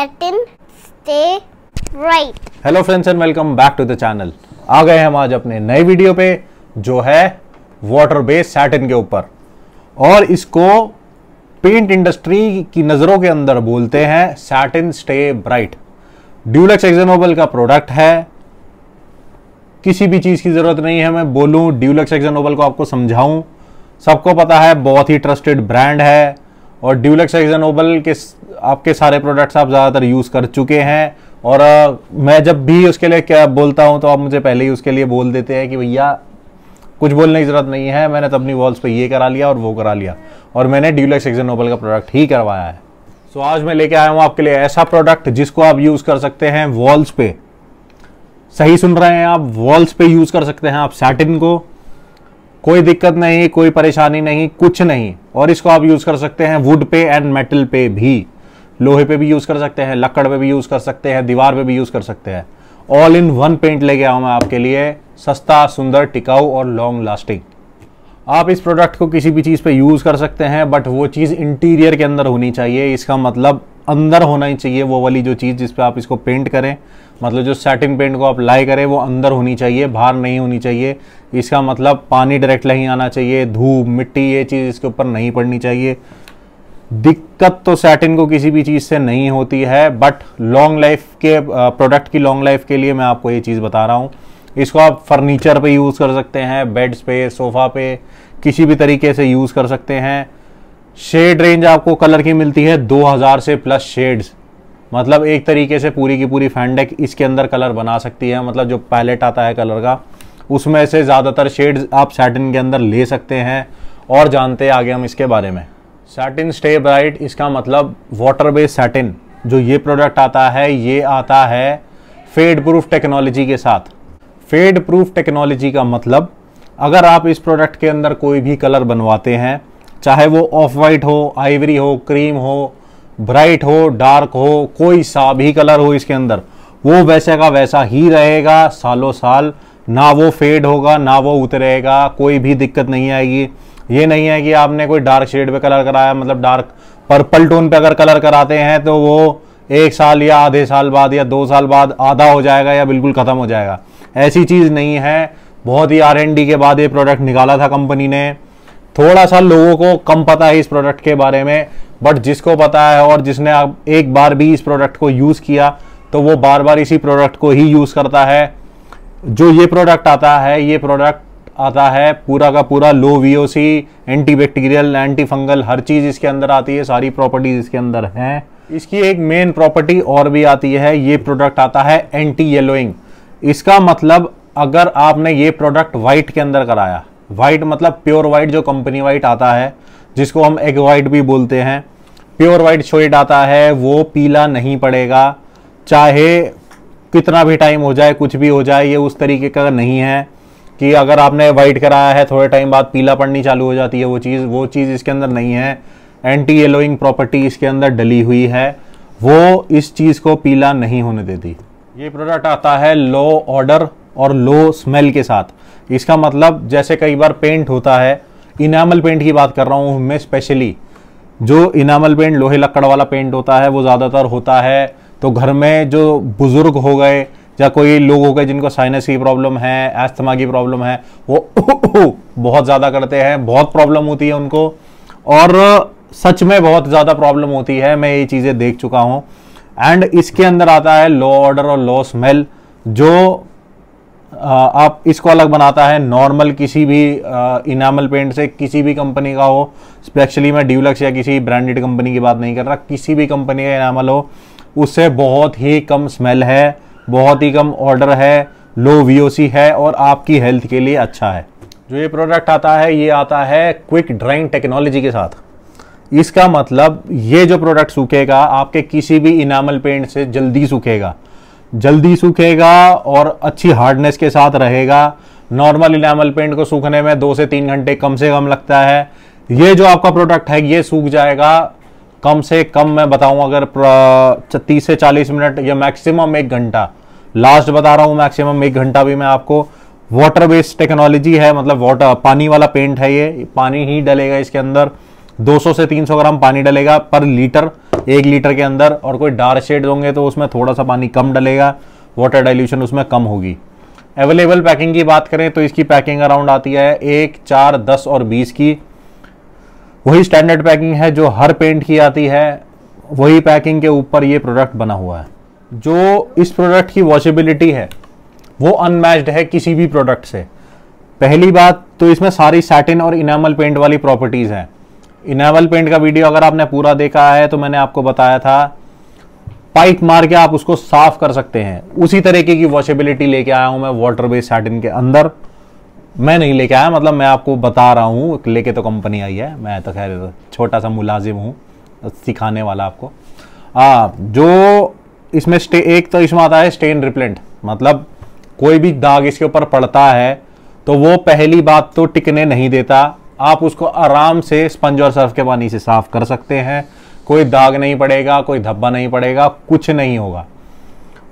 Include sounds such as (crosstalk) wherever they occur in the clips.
Latin stay bright hello friends and welcome back to the channel आ गए हम आज अपने नए वीडियो पे जो है वाटर बेस सैटिन के ऊपर और इसको पेंट इंडस्ट्री की नज़रों के अंदर बोलते हैं satin stay bright Dulux Akzo Nobel का प्रोडक्ट है किसी भी चीज़ की ज़रूरत नहीं है मैं बोलूं ड्यूलेक्स एक्जेनोबल को आपको समझाऊं सबको पता है बहुत ही ट्रस्टेड ब्रांड है और ड्यूलेक्स एक्जेनोबल के आपके सारे प्रोडक्ट्स आप ज़्यादातर यूज़ कर चुके हैं और आ, मैं जब भी उसके लिए क्या बोलता हूँ तो आप मुझे पहले ही उसके लिए बोल देते हैं कि भैया कुछ बोलने की ज़रूरत नहीं है मैंने तो अपनी वॉल्स पर ये करा लिया और वो करा लिया और मैंने ड्यूलेक्स नोबल का प्रोडक्ट ही करवाया है सो so, आज मैं लेके आया हूँ आपके लिए ऐसा प्रोडक्ट जिसको आप यूज़ कर सकते हैं वॉल्स पे सही सुन रहे हैं आप वॉल्स पे यूज़ कर सकते हैं आप सैटिन को कोई दिक्कत नहीं कोई परेशानी नहीं कुछ नहीं और इसको आप यूज़ कर सकते हैं वुड पे एंड मेटल पे भी लोहे पे भी यूज़ कर सकते हैं लकड़ पे भी यूज़ कर सकते हैं दीवार पे भी यूज़ कर सकते हैं ऑल इन वन पेंट लेके आऊँ मैं आपके लिए सस्ता सुंदर टिकाऊ और लॉन्ग लास्टिंग आप इस प्रोडक्ट को किसी भी चीज़ पे यूज़ कर सकते हैं बट वो चीज़ इंटीरियर के अंदर होनी चाहिए इसका मतलब अंदर होना ही चाहिए वो वाली जो चीज़ जिस पे आप इसको पेंट करें मतलब जो सेटिंग पेंट को आप लाई करें वो अंदर होनी चाहिए बाहर नहीं होनी चाहिए इसका मतलब पानी डायरेक्ट नहीं आना चाहिए धूप मिट्टी ये चीज़ इसके ऊपर नहीं पड़नी चाहिए दिक्कत तो सैटिन को किसी भी चीज़ से नहीं होती है बट लॉन्ग लाइफ के प्रोडक्ट uh, की लॉन्ग लाइफ के लिए मैं आपको ये चीज़ बता रहा हूँ इसको आप फर्नीचर पे यूज़ कर सकते हैं बेड्स पे सोफ़ा पे किसी भी तरीके से यूज़ कर सकते हैं शेड रेंज आपको कलर की मिलती है 2000 से प्लस शेड्स मतलब एक तरीके से पूरी की पूरी फैंडेक इसके अंदर कलर बना सकती है मतलब जो पैलेट आता है कलर का उसमें से ज़्यादातर शेड्स आप सैटिन के अंदर ले सकते हैं और जानते हैं आगे हम इसके बारे में सैटिन स्टे ब्राइट इसका मतलब वाटर बेस्ड सैटिन जो ये प्रोडक्ट आता है ये आता है फेड प्रूफ टेक्नोलॉजी के साथ फेड प्रूफ टेक्नोलॉजी का मतलब अगर आप इस प्रोडक्ट के अंदर कोई भी कलर बनवाते हैं चाहे वो ऑफ वाइट हो आइवरी हो क्रीम हो ब्राइट हो डार्क हो कोई सा भी कलर हो इसके अंदर वो वैसे का वैसा ही रहेगा सालों साल ना वो फेड होगा ना वो उतरेगा कोई भी दिक्कत नहीं आएगी ये नहीं है कि आपने कोई डार्क शेड पे कलर कराया मतलब डार्क पर्पल टोन पे अगर कलर कराते हैं तो वो एक साल या आधे साल बाद या दो साल बाद आधा हो जाएगा या बिल्कुल ख़त्म हो जाएगा ऐसी चीज़ नहीं है बहुत ही आर के बाद ये प्रोडक्ट निकाला था कंपनी ने थोड़ा सा लोगों को कम पता है इस प्रोडक्ट के बारे में बट जिसको पता है और जिसने आप एक बार भी इस प्रोडक्ट को यूज़ किया तो वो बार बार इसी प्रोडक्ट को ही यूज़ करता है जो ये प्रोडक्ट आता है ये प्रोडक्ट आता है पूरा का पूरा लो वीओसी एंटीबैक्टीरियल एंटीफंगल हर चीज़ इसके अंदर आती है सारी प्रॉपर्टीज़ इसके अंदर हैं इसकी एक मेन प्रॉपर्टी और भी आती है ये प्रोडक्ट आता है एंटी येलोइंग इसका मतलब अगर आपने ये प्रोडक्ट वाइट के अंदर कराया वाइट मतलब प्योर वाइट जो कंपनी वाइट आता है जिसको हम एग वाइट भी बोलते हैं प्योर वाइट शेड आता है वो पीला नहीं पड़ेगा चाहे कितना भी टाइम हो जाए कुछ भी हो जाए ये उस तरीके का नहीं है कि अगर आपने वाइट कराया है थोड़े टाइम बाद पीला पड़नी चालू हो जाती है वो चीज़ वो चीज़ इसके अंदर नहीं है एंटी येलोइंग प्रॉपर्टी इसके अंदर डली हुई है वो इस चीज़ को पीला नहीं होने देती ये प्रोडक्ट आता है लो ऑर्डर और लो स्मेल के साथ इसका मतलब जैसे कई बार पेंट होता है इनामल पेंट की बात कर रहा हूँ मैं स्पेशली जो इनामल पेंट लोहे लक्कड़ वाला पेंट होता है वो ज़्यादातर होता है तो घर में जो बुज़ुर्ग हो गए या कोई लोग हो गए जिनको साइनस की प्रॉब्लम है एस्थमा की प्रॉब्लम है वो (coughs) बहुत ज़्यादा करते हैं बहुत प्रॉब्लम होती है उनको और सच में बहुत ज़्यादा प्रॉब्लम होती है मैं ये चीज़ें देख चुका हूँ एंड इसके अंदर आता है लो ऑर्डर और लो स्मेल जो आप इसको अलग बनाता है नॉर्मल किसी भी इनामल पेंट से किसी भी कंपनी का हो स्पेशली मैं ड्यूलक्स या किसी ब्रांडेड कंपनी की बात नहीं कर रहा किसी भी कंपनी का इनामल हो उससे बहुत ही कम स्मेल है बहुत ही कम ऑर्डर है लो वी है और आपकी हेल्थ के लिए अच्छा है जो ये प्रोडक्ट आता है ये आता है क्विक ड्राइंग टेक्नोलॉजी के साथ इसका मतलब ये जो प्रोडक्ट सूखेगा आपके किसी भी इनामल पेंट से जल्दी सूखेगा जल्दी सूखेगा और अच्छी हार्डनेस के साथ रहेगा नॉर्मल इनामल पेंट को सूखने में दो से तीन घंटे कम से कम लगता है ये जो आपका प्रोडक्ट है ये सूख जाएगा कम से कम मैं बताऊं अगर तीस से चालीस मिनट या मैक्सिमम एक घंटा लास्ट बता रहा हूं मैक्सिमम एक घंटा भी मैं आपको वाटर बेस्ड टेक्नोलॉजी है मतलब वाटर पानी वाला पेंट है ये पानी ही डलेगा इसके अंदर 200 से 300 ग्राम पानी डलेगा पर लीटर एक लीटर के अंदर और कोई डार्क शेड होंगे तो उसमें थोड़ा सा पानी कम डलेगा वाटर डाइल्यूशन उसमें कम होगी अवेलेबल पैकिंग की बात करें तो इसकी पैकिंग अराउंड आती है एक चार दस और बीस की वही स्टैंडर्ड पैकिंग है जो हर पेंट की आती है वही पैकिंग के ऊपर ये प्रोडक्ट बना हुआ है जो इस प्रोडक्ट की वॉचेबिलिटी है वो अनमैच्ड है किसी भी प्रोडक्ट से पहली बात तो इसमें सारी सैटिन और इनामल पेंट वाली प्रॉपर्टीज़ हैं इनामल पेंट का वीडियो अगर आपने पूरा देखा है तो मैंने आपको बताया था पाइप मार के आप उसको साफ कर सकते हैं उसी तरीके की वॉशेबिलिटी लेके आया हूं मैं वाटर बेस्ड सैटिन के अंदर मैं नहीं लेके आया मतलब मैं आपको बता रहा हूँ लेके तो कंपनी आई है मैं तो खैर छोटा सा मुलाजिम हूँ सिखाने वाला आपको आ, जो इसमें स्टे एक तो इसमें आता है स्टेन रिप्लेंट मतलब कोई भी दाग इसके ऊपर पड़ता है तो वो पहली बात तो टिकने नहीं देता आप उसको आराम से स्पंज और सर्फ के पानी से साफ कर सकते हैं कोई दाग नहीं पड़ेगा कोई धब्बा नहीं पड़ेगा कुछ नहीं होगा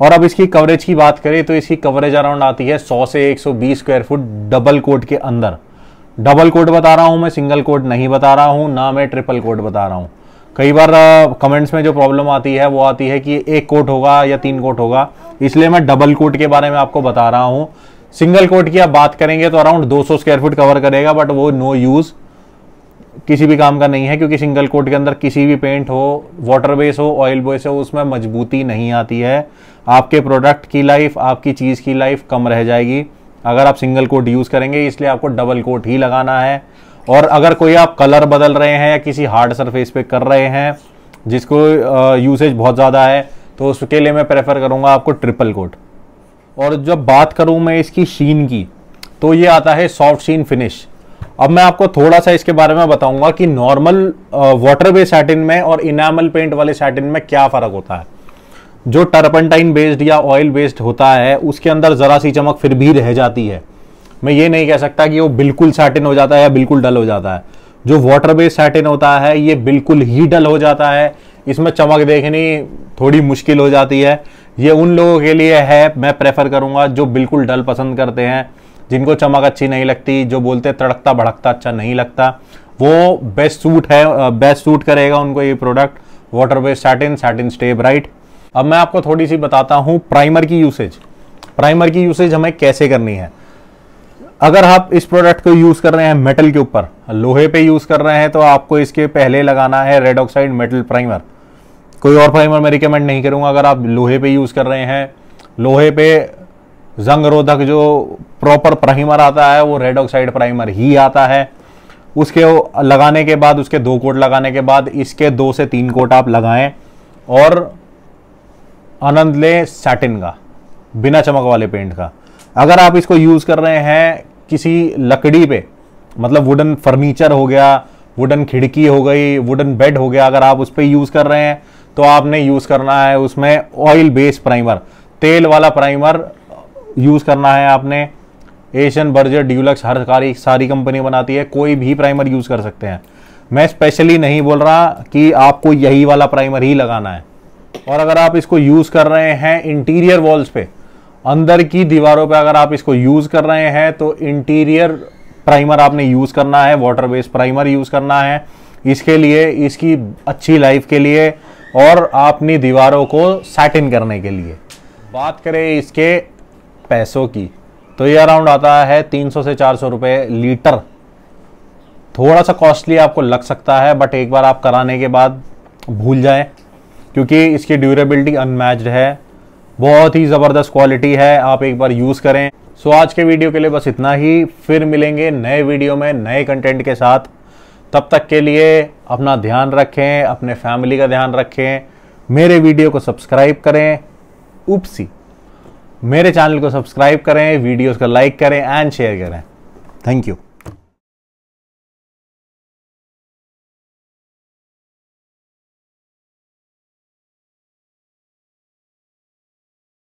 और अब इसकी कवरेज की बात करें तो इसकी कवरेज अराउंड आती है 100 से 120 स्क्वायर फुट डबल कोट के अंदर डबल कोट बता रहा हूं मैं सिंगल कोट नहीं बता रहा हूं ना मैं ट्रिपल कोट बता रहा हूं कई बार कमेंट्स में जो प्रॉब्लम आती है वो आती है कि एक कोट होगा या तीन कोट होगा इसलिए मैं डबल कोट के बारे में आपको बता रहा हूँ सिंगल कोट की आप बात करेंगे तो अराउंड 200 स्क्वायर फुट कवर करेगा बट वो नो यूज़ किसी भी काम का नहीं है क्योंकि सिंगल कोट के अंदर किसी भी पेंट हो वाटर बेस हो ऑयल बेस हो उसमें मजबूती नहीं आती है आपके प्रोडक्ट की लाइफ आपकी चीज़ की लाइफ कम रह जाएगी अगर आप सिंगल कोट यूज़ करेंगे इसलिए आपको डबल कोट ही लगाना है और अगर कोई आप कलर बदल रहे हैं या किसी हार्ड सरफेस पे कर रहे हैं जिसको यूसेज बहुत ज़्यादा है तो उसके लिए मैं प्रेफर करूँगा आपको ट्रिपल कोट और जब बात करूँ मैं इसकी शीन की तो ये आता है सॉफ्ट शीन फिनिश अब मैं आपको थोड़ा सा इसके बारे में बताऊंगा कि नॉर्मल वाटर बेस्ड सैटिन में और इनामल पेंट वाले सैटिन में क्या फ़र्क होता है जो टर्पनटाइन बेस्ड या ऑयल बेस्ड होता है उसके अंदर ज़रा सी चमक फिर भी रह जाती है मैं ये नहीं कह सकता कि वो बिल्कुल सैटिन हो जाता है या बिल्कुल डल हो जाता है जो वाटर बेस्ड सैटिन होता है ये बिल्कुल ही डल हो जाता है इसमें चमक देखनी थोड़ी मुश्किल हो जाती है ये उन लोगों के लिए है मैं प्रेफर करूँगा जो बिल्कुल डल पसंद करते हैं जिनको चमक अच्छी नहीं लगती जो बोलते तड़कता भड़कता अच्छा नहीं लगता वो बेस्ट सूट है बेस्ट सूट करेगा उनको ये product water based satin satin stay bright अब मैं आपको थोड़ी सी बताता हूँ प्राइमर की यूसेज प्राइमर की यूसेज हमें कैसे करनी है अगर आप इस प्रोडक्ट को यूज़ कर रहे हैं मेटल के ऊपर लोहे पे यूज़ कर रहे हैं तो आपको इसके पहले लगाना है रेड ऑक्साइड मेटल प्राइमर कोई और प्राइमर मैं रिकमेंड नहीं करूँगा अगर आप लोहे पे यूज़ कर रहे हैं लोहे पे जंग रोधक जो प्रॉपर प्राइमर आता है वो रेड ऑक्साइड प्राइमर ही आता है उसके लगाने के बाद उसके दो कोट लगाने के बाद इसके दो से तीन कोट आप लगाएं और आनंद लें सैटिन का बिना चमक वाले पेंट का अगर आप इसको यूज़ कर रहे हैं किसी लकड़ी पे मतलब वुडन फर्नीचर हो गया वुडन खिड़की हो गई वुडन बेड हो गया अगर आप उस पर यूज़ कर रहे हैं तो आपने यूज़ करना है उसमें ऑयल बेस प्राइमर तेल वाला प्राइमर यूज़ करना है आपने एशियन बर्जर ड्यूलक्स हर सारी सारी कंपनी बनाती है कोई भी प्राइमर यूज़ कर सकते हैं मैं स्पेशली नहीं बोल रहा कि आपको यही वाला प्राइमर ही लगाना है और अगर आप इसको यूज़ कर रहे हैं इंटीरियर वॉल्स पे अंदर की दीवारों पे अगर आप इसको यूज कर रहे हैं तो इंटीरियर प्राइमर आपने यूज करना है वाटर बेस्ड प्राइमर यूज करना है इसके लिए इसकी अच्छी लाइफ के लिए और अपनी दीवारों को इन करने के लिए बात करें इसके पैसों की तो ये अराउंड आता है 300 से 400 रुपये लीटर थोड़ा सा कॉस्टली आपको लग सकता है बट एक बार आप कराने के बाद भूल जाएं क्योंकि इसकी ड्यूरेबिलिटी अनमैच्ड है बहुत ही ज़बरदस्त क्वालिटी है आप एक बार यूज़ करें सो आज के वीडियो के लिए बस इतना ही फिर मिलेंगे नए वीडियो में नए कंटेंट के साथ तब तक के लिए अपना ध्यान रखें अपने फैमिली का ध्यान रखें मेरे वीडियो को सब्सक्राइब करें उपसी मेरे चैनल को सब्सक्राइब करें वीडियोस का लाइक करें एंड शेयर करें थैंक यू